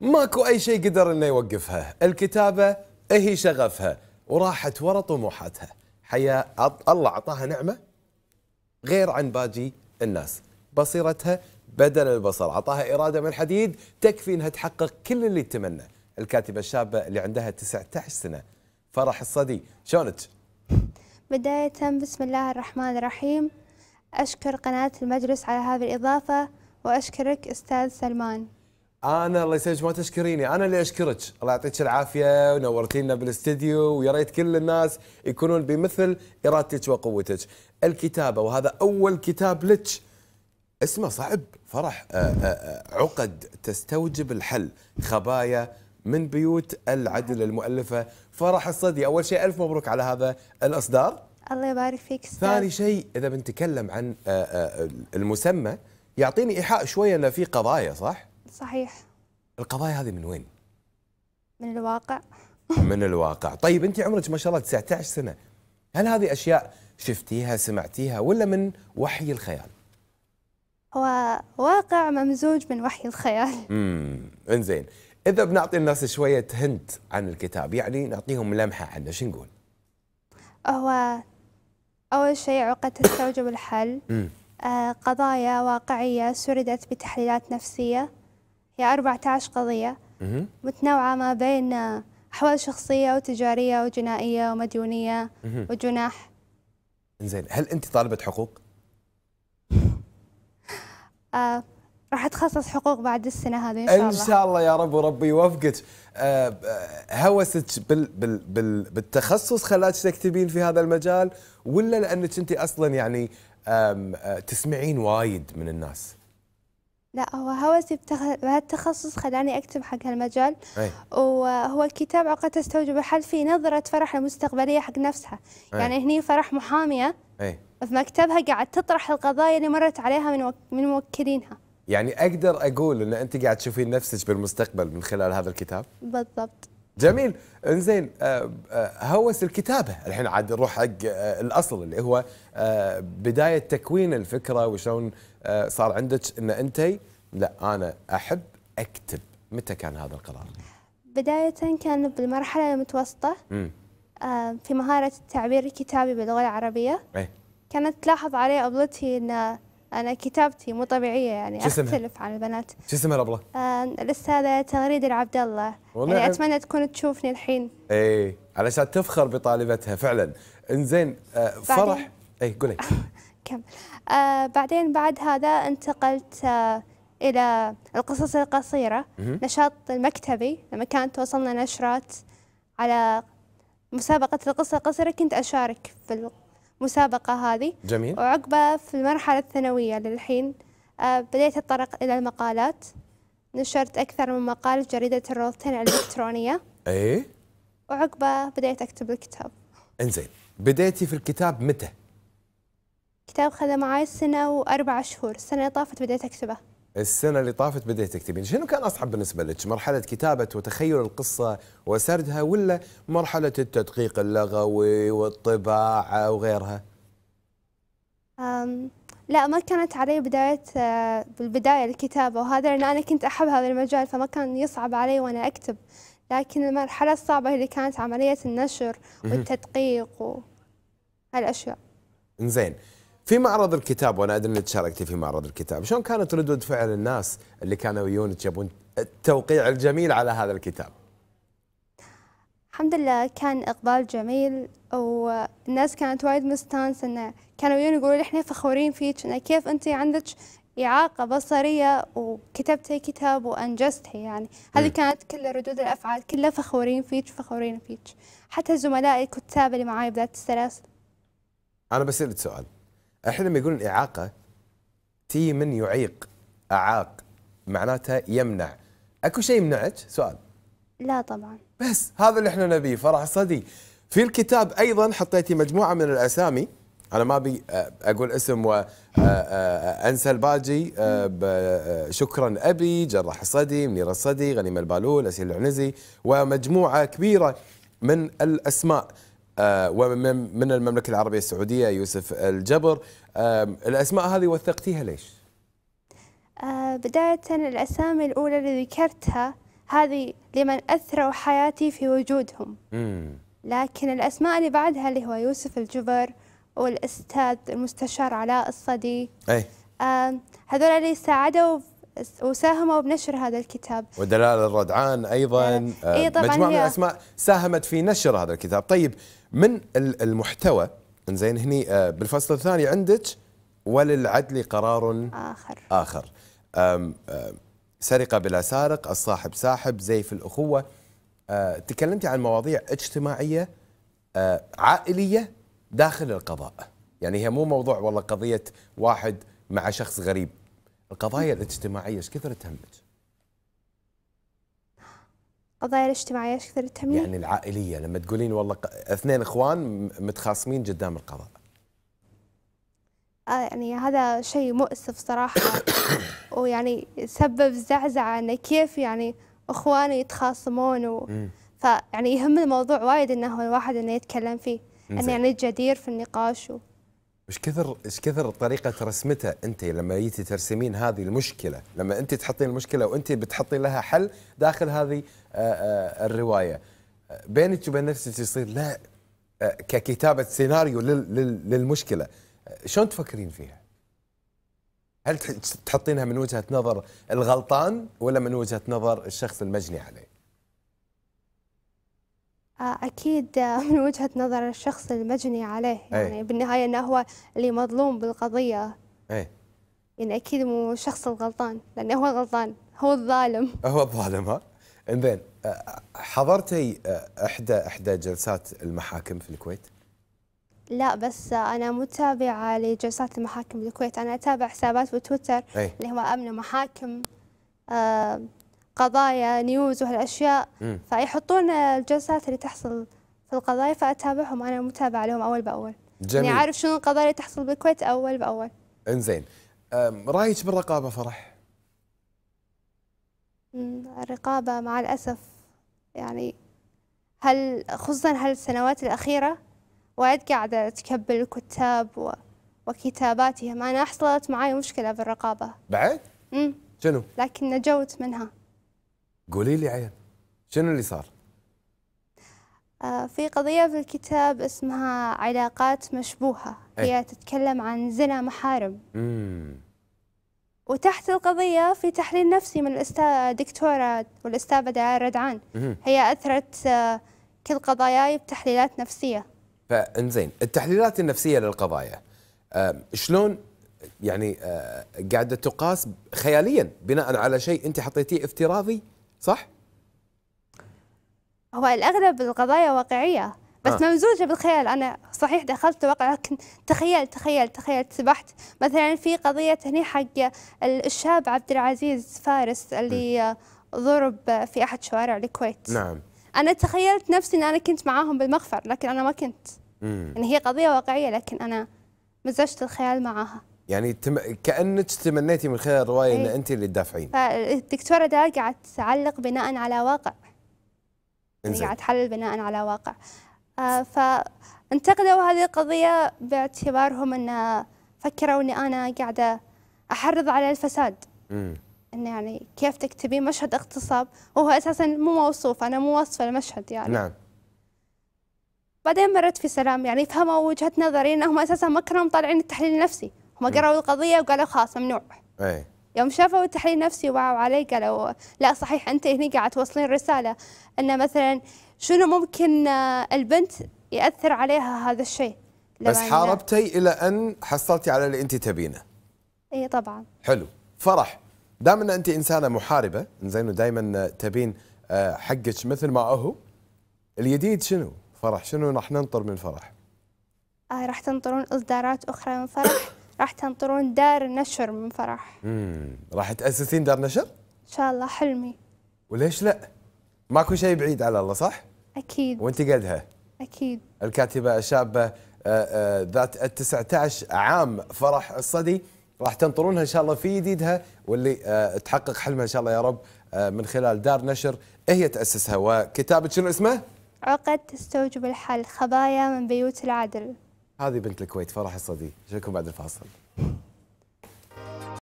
ماكو أي شيء قدر إنه يوقفها الكتابة هي شغفها وراحت ورا طموحاتها حياة الله أعطاها نعمة غير عن باقي الناس بصيرتها بدل البصر أعطاها إرادة من حديد تكفي أنها تحقق كل اللي تتمنى الكاتبة الشابة اللي عندها 19 سنة فرح الصدي شلونك؟ بداية بسم الله الرحمن الرحيم أشكر قناة المجلس على هذه الإضافة وأشكرك أستاذ سلمان انا الله يسلمك ما تشكريني انا اللي اشكرك الله يعطيك العافيه ونورتينا بالاستديو ويا ريت كل الناس يكونون بمثل ارادتك وقوتك الكتابه وهذا اول كتاب لك اسمه صعب فرح آه، آه، آه، عقد تستوجب الحل خبايا من بيوت العدل المؤلفه فرح الصدي اول شيء الف مبروك على هذا الاصدار الله يبارك فيك استاذ ثاني شيء اذا بنتكلم عن المسمى يعطيني ايحاء شويه انه في قضايا صح صحيح القضايا هذه من وين؟ من الواقع من الواقع طيب أنت عمرك ما شاء الله 19 سنة هل هذه أشياء شفتيها سمعتيها ولا من وحي الخيال؟ هو واقع ممزوج من وحي الخيال امم انزين اذا بنعطي الناس شويه هنت عن الكتاب يعني نعطيهم لمحه عنه شو نقول هو اول شيء عقد تستوجب الحل آه قضايا واقعيه سردت بتحليلات نفسيه هي 14 قضية متنوعة ما بين آه، أحوال شخصية وتجارية وجنائية ومديونية وجناح زين هل أنت طالبة حقوق؟ آه راح اتخصص حقوق بعد السنه هذه ان شاء الله ان شاء الله يا رب وربي يوفقك آه, آه، هوسك بال بال بال بالتخصص خلاك تكتبين في هذا المجال ولا لانك انت اصلا يعني آه، تسمعين وايد من الناس لا هو هوسي بهالتخصص خلاني أكتب حق هالمجال أي. وهو الكتاب عقد تستوجب الحل في نظرة فرح المستقبلية حق نفسها أي. يعني هني فرح محامية أي. في مكتبها قاعد تطرح القضايا اللي مرت عليها من من موكلينها يعني أقدر أقول أن أنت قاعد تشوفين نفسك بالمستقبل من خلال هذا الكتاب بالضبط جميل انزين آه، آه، هوس الكتابه الحين عاد نروح حق آه، الاصل اللي هو بدايه تكوين الفكره وشلون آه، صار عندك ان انت لا انا احب اكتب متى كان هذا القرار بدايه كان بالمرحله المتوسطه آه في مهاره التعبير الكتابي باللغه العربيه ايه؟ كانت تلاحظ علي ابلتي ان انا كتابتي مو طبيعيه يعني اختلف عن البنات شو اسمها الابله؟ آه الاستاذه تغريد العبد الله يعني اتمنى تكون تشوفني الحين اي علشان تفخر بطالبتها فعلا انزين آه فرح اي قولي كمل آه بعدين بعد هذا انتقلت آه إلى القصص القصيرة نشاط المكتبي لما كانت توصلنا نشرات على مسابقة القصة القصيرة كنت أشارك في المسابقة هذه جميل وعقبه في المرحلة الثانوية للحين آه بديت أتطرق إلى المقالات نشرت أكثر من مقال في جريدة الروتين الإلكترونية إيه وعقبه بديت أكتب الكتاب انزين بديتي في الكتاب متى؟ كتاب خذ معي سنة وأربع شهور السنة اللي طافت بديت أكتبه السنة اللي طافت بديت تكتبين شنو كان أصعب بالنسبة لك مرحلة كتابة وتخيل القصة وسردها ولا مرحلة التدقيق اللغوي والطباعة وغيرها أم لا ما كانت علي بداية بالبداية الكتابة وهذا لأن أنا كنت أحب هذا المجال فما كان يصعب علي وأنا أكتب لكن المرحلة الصعبة اللي كانت عملية النشر والتدقيق وهالأشياء. زين، في معرض الكتاب وانا ادري انك شاركتي في معرض الكتاب، شلون كانت ردود فعل الناس اللي كانوا يجونك يبون التوقيع الجميل على هذا الكتاب؟ الحمد لله كان اقبال جميل والناس كانت وايد مستانسه انه كانوا يجون يقولوا احنا فخورين فيك انه كيف انت عندك إعاقة بصرية وكتبتي كتاب وأنجزتي يعني هذه كانت كل ردود الأفعال كلها فخورين فيك فخورين فيك حتى زملائي الكتاب اللي معاي بذات السلاسل أنا بسألك سؤال احنا لما يقولون اعاقه تي من يعيق اعاق معناتها يمنع اكو شيء يمنعك سؤال لا طبعا بس هذا اللي احنا نبيه فرح صدي في الكتاب ايضا حطيتي مجموعه من الاسامي انا ما ابي آه، اقول اسم وانسى آه، آه، الباجي شكرا ابي جراح الصدي منير الصدي غنيمه البالول اسيل العنزي ومجموعه كبيره من الاسماء آه، ومن المملكة العربية السعودية يوسف الجبر الأسماء هذه وثقتيها ليش؟ آه، بداية الأسامي الأولى اللي ذكرتها هذه لمن أثروا حياتي في وجودهم لكن الأسماء اللي بعدها اللي هو يوسف الجبر والأستاذ المستشار علاء الصدي أي. هذول اللي ساعدوا وساهموا بنشر هذا الكتاب ودلال الردعان ايضا إيه طبعاً مجموعه من الاسماء ساهمت في نشر هذا الكتاب طيب من المحتوى انزين هني آه، بالفصل الثاني عندك وللعدل قرار اخر اخر أم أم سرقه بلا سارق الصاحب ساحب زيف الاخوه آه، تكلمتي عن مواضيع اجتماعيه عائليه داخل القضاء يعني هي مو موضوع والله قضيه واحد مع شخص غريب القضايا الاجتماعيه ايش كثر تهمك؟ القضايا الاجتماعيه ايش كثر تهمني؟ يعني العائليه لما تقولين والله اثنين اخوان متخاصمين قدام القضاء. آه يعني هذا شيء مؤسف صراحه ويعني سبب زعزعه انه كيف يعني اخواني يتخاصمون و... فيعني يهم الموضوع وايد انه الواحد انه يتكلم فيه، انه يعني جدير في النقاش و... مش كثر ايش كثر طريقه رسمتها انت لما جيتي ترسمين هذه المشكله لما انت تحطين المشكله وانت بتحطين لها حل داخل هذه آه، آه، الروايه بينك وبين نفسك يصير لا آه، ككتابه سيناريو للمشكله شلون تفكرين فيها هل تحطينها من وجهه نظر الغلطان ولا من وجهه نظر الشخص المجني عليه آه، أكيد آه، من وجهة نظر الشخص المجني عليه إيه. يعني أي. بالنهاية أنه هو اللي مظلوم بالقضية أي. يعني أكيد مو الشخص الغلطان لأنه هو الغلطان هو الظالم هو الظالم ها انزين آه، حضرتي إحدى إحدى جلسات المحاكم في الكويت؟ لا بس أنا متابعة لجلسات المحاكم بالكويت أنا أتابع حسابات بتويتر إيه. اللي هو أمن محاكم قضايا نيوز وهالاشياء فيحطون الجلسات اللي تحصل في القضايا فاتابعهم انا متابعه لهم اول باول جميل يعني عارف شنو القضايا اللي تحصل بالكويت اول باول انزين رايك بالرقابه فرح؟ الرقابه مع الاسف يعني هل خصوصا هالسنوات الاخيره وايد قاعده تكبل الكتاب و... وكتاباتهم انا حصلت معي مشكله بالرقابه بعد؟ امم شنو؟ لكن نجوت منها قولي لي عين شنو اللي صار؟ آه، في قضية في الكتاب اسمها علاقات مشبوهة إيه. هي تتكلم عن زنا محارم مم. وتحت القضية في تحليل نفسي من الدكتورة والأستاذة دعاء الردعان هي أثرت آه، كل قضاياي بتحليلات نفسية فانزين التحليلات النفسية للقضايا آه، شلون يعني قاعدة تقاس خياليا بناء على شيء أنت حطيتيه افتراضي صح؟ هو الأغلب القضايا واقعية بس آه. ممزوجة بالخيال أنا صحيح دخلت واقع لكن تخيل تخيل تخيل سبحت مثلا في قضية هنا حق الشاب عبد العزيز فارس اللي م. ضرب في أحد شوارع الكويت نعم أنا تخيلت نفسي أن أنا كنت معاهم بالمغفر لكن أنا ما كنت م. يعني هي قضية واقعية لكن أنا مزجت الخيال معاها يعني تم... كانك تمنيتي من خلال الروايه ان إيه. انت اللي تدافعين فالدكتوره دا قاعد تعلق بناء على واقع يعني قاعد تحلل بناء على واقع آه فانتقدوا هذه القضيه باعتبارهم ان فكروا اني انا قاعده احرض على الفساد امم انه يعني كيف تكتبين مشهد اغتصاب وهو اساسا مو موصوف انا مو واصفه المشهد يعني نعم بعدين مرت في سلام يعني فهموا وجهه نظري انهم اساسا ما كانوا مطالعين التحليل النفسي هم قرأوا القضية وقالوا خلاص ممنوع أي. يوم شافوا التحليل النفسي وعوا علي قالوا لا صحيح أنت هنا قاعد توصلين رسالة أن مثلا شنو ممكن آه، البنت يأثر عليها هذا الشيء بس حاربتي إلى أن حصلتي على اللي أنت تبينه اي طبعا حلو فرح دام ان انت انسانه محاربه زين ودائما آه، تبين آه، حقك مثل ما هو الجديد شنو فرح شنو راح ننطر من فرح آه راح تنطرون اصدارات اخرى من فرح راح تنطرون دار نشر من فرح امم راح تاسسين دار نشر ان شاء الله حلمي وليش لا ماكو شيء بعيد على الله صح اكيد وانت قدها اكيد الكاتبه الشابه آه، آه، ذات ال 19 عام فرح الصدي راح تنطرونها ان شاء الله في جديدها واللي آه، تحقق حلمها ان شاء الله يا رب من خلال دار نشر هي تاسسها وكتابه شنو اسمه؟ عقد تستوجب الحل خبايا من بيوت العدل هذه بنت الكويت فرح الصدي شكرا بعد الفاصل